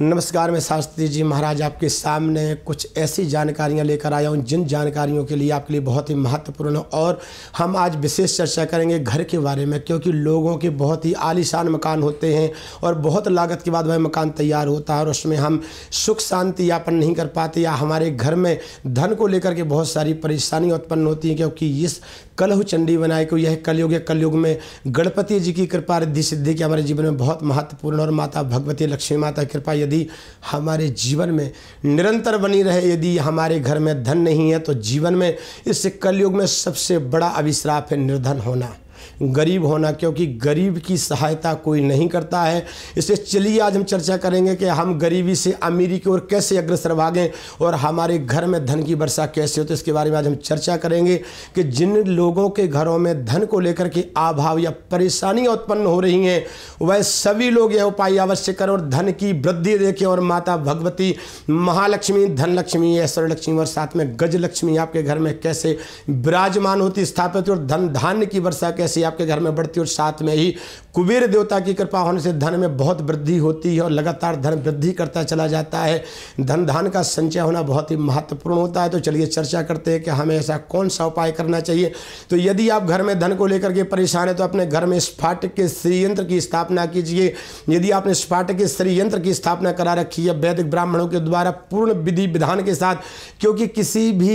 नमस्कार मैं शास्त्री जी महाराज आपके सामने कुछ ऐसी जानकारियां लेकर आया हूं जिन जानकारियों के लिए आपके लिए बहुत ही महत्वपूर्ण है और हम आज विशेष चर्चा करेंगे घर के बारे में क्योंकि लोगों के बहुत ही आलीशान मकान होते हैं और बहुत लागत के बाद वह मकान तैयार होता है और उसमें हम सुख शांति यापन नहीं कर पाते या हमारे घर में धन को लेकर के बहुत सारी परेशानियाँ उत्पन्न होती हैं क्योंकि इस कलह चंडी बनाए को यह कलयुग या कलयुग में गणपति जी की कृपा रिद्धि सिद्धि की हमारे जीवन में बहुत महत्वपूर्ण और माता भगवती लक्ष्मी माता की कृपा यदि हमारे जीवन में निरंतर बनी रहे यदि हमारे घर में धन नहीं है तो जीवन में इस कलयुग में सबसे बड़ा अभिश्राप है निर्धन होना गरीब होना क्योंकि गरीब की सहायता कोई नहीं करता है इसे चलिए आज हम चर्चा करेंगे कि हम गरीबी से अमीरी की ओर कैसे अग्रसर भागें और हमारे घर में धन की वर्षा कैसे हो तो इसके बारे में आज हम चर्चा करेंगे कि जिन लोगों के घरों में धन को लेकर के अभाव या परेशानियाँ उत्पन्न हो रही हैं वह सभी लोग यह उपाय अवश्य करें और धन की वृद्धि देखें और माता भगवती महालक्ष्मी धनलक्ष्मी लक्ष्मी ऐश्वर्य लक्ष्मी और साथ में गजलक्ष्मी आपके घर में कैसे विराजमान होती स्थापित और धन धान्य की वर्षा कैसे जैसे आपके घर में बढ़ती और साथ में ही कुबेर देवता की कृपा होने से धन में बहुत वृद्धि होती है और लगातार धन वृद्धि करता चला जाता है धन धान का संचय होना बहुत ही महत्वपूर्ण होता है तो चलिए चर्चा करते हैं कि हमें ऐसा कौन सा उपाय करना चाहिए तो यदि आप घर में धन को लेकर के परेशान है तो अपने घर में स्फाटक के श्रीयंत्र की स्थापना कीजिए यदि आपने स्फाटक के श्रीयंत्र की स्थापना करा रखी है वैदिक ब्राह्मणों के द्वारा पूर्ण विधि विधान के साथ क्योंकि किसी भी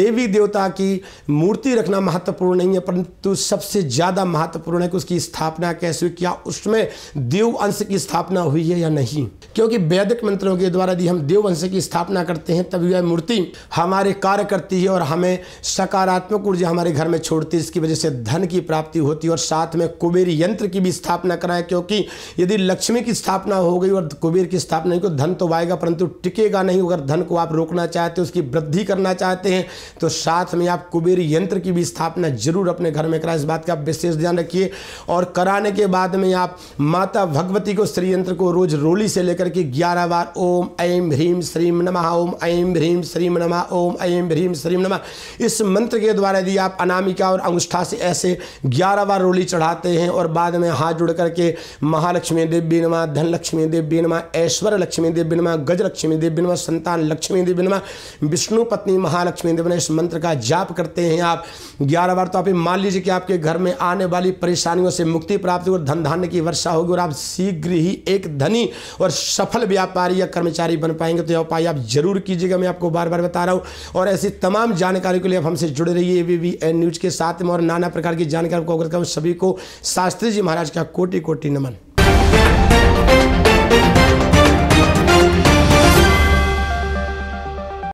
देवी देवता की मूर्ति रखना महत्वपूर्ण नहीं है परंतु सबसे सबसे ज़्यादा महत्वपूर्ण है कि उसकी स्थापना कैसे हुई क्या उसमें देव अंश की स्थापना हुई है या नहीं क्योंकि वैदिक मंत्रों के द्वारा यदि हम देव अंश की स्थापना करते हैं तभी वह मूर्ति हमारे कार्य करती है और हमें सकारात्मक ऊर्जा हमारे घर में छोड़ती है इसकी वजह से धन की प्राप्ति होती है और साथ में कुबेर यंत्र की भी स्थापना कराए क्योंकि यदि लक्ष्मी की स्थापना हो गई और कुबेर की स्थापना नहीं तो धन तो आएगा परंतु टिकेगा नहीं अगर धन को आप रोकना चाहते हो उसकी वृद्धि करना चाहते हैं तो साथ में आप कुबेर यंत्र की भी स्थापना जरूर अपने घर में करा इस बात का आप विशेष ध्यान रखिए और कराने के बाद में आप माता भगवती को श्री यंत्र को रोज रोली से लेकर के ग्यारह बार ओम ऐम ह्रीम श्रीम नमः ओम ऐम ह्रीम श्रीम नमः ओम ऐम ह्रीम श्रीम नमः इस मंत्र के द्वारा यदि आप अनामिका और अंगुष्ठा से ऐसे ग्यारह बार रोली चढ़ाते हैं और बाद में हाथ जुड़ करके महालक्ष्मी देवी नमा धन लक्ष्मी देवी नमा ऐश्वर्य लक्ष्मी देवी नमा गज लक्ष्मी देवी नमा संतान लक्ष्मी देवी नमा विष्णु पत्नी महालक्ष्मी देवी इस मंत्र का जाप करते हैं आप ग्यारह बार तो आप मान लीजिए कि आपके घर में आने वाली परेशानियों से मुक्ति प्राप्त होगी और धन धान्य की वर्षा होगी और आप शीघ्र ही एक धनी और सफल व्यापारी या कर्मचारी बन पाएंगे तो यह उपाय आप जरूर कीजिएगा मैं आपको बार बार बता रहा हूँ और ऐसी तमाम जानकारी के लिए आप हमसे जुड़े रहिए ए बी न्यूज के साथ में और नाना प्रकार की जानकारी को अगर सभी को शास्त्री जी महाराज का कोटि कोटि नमन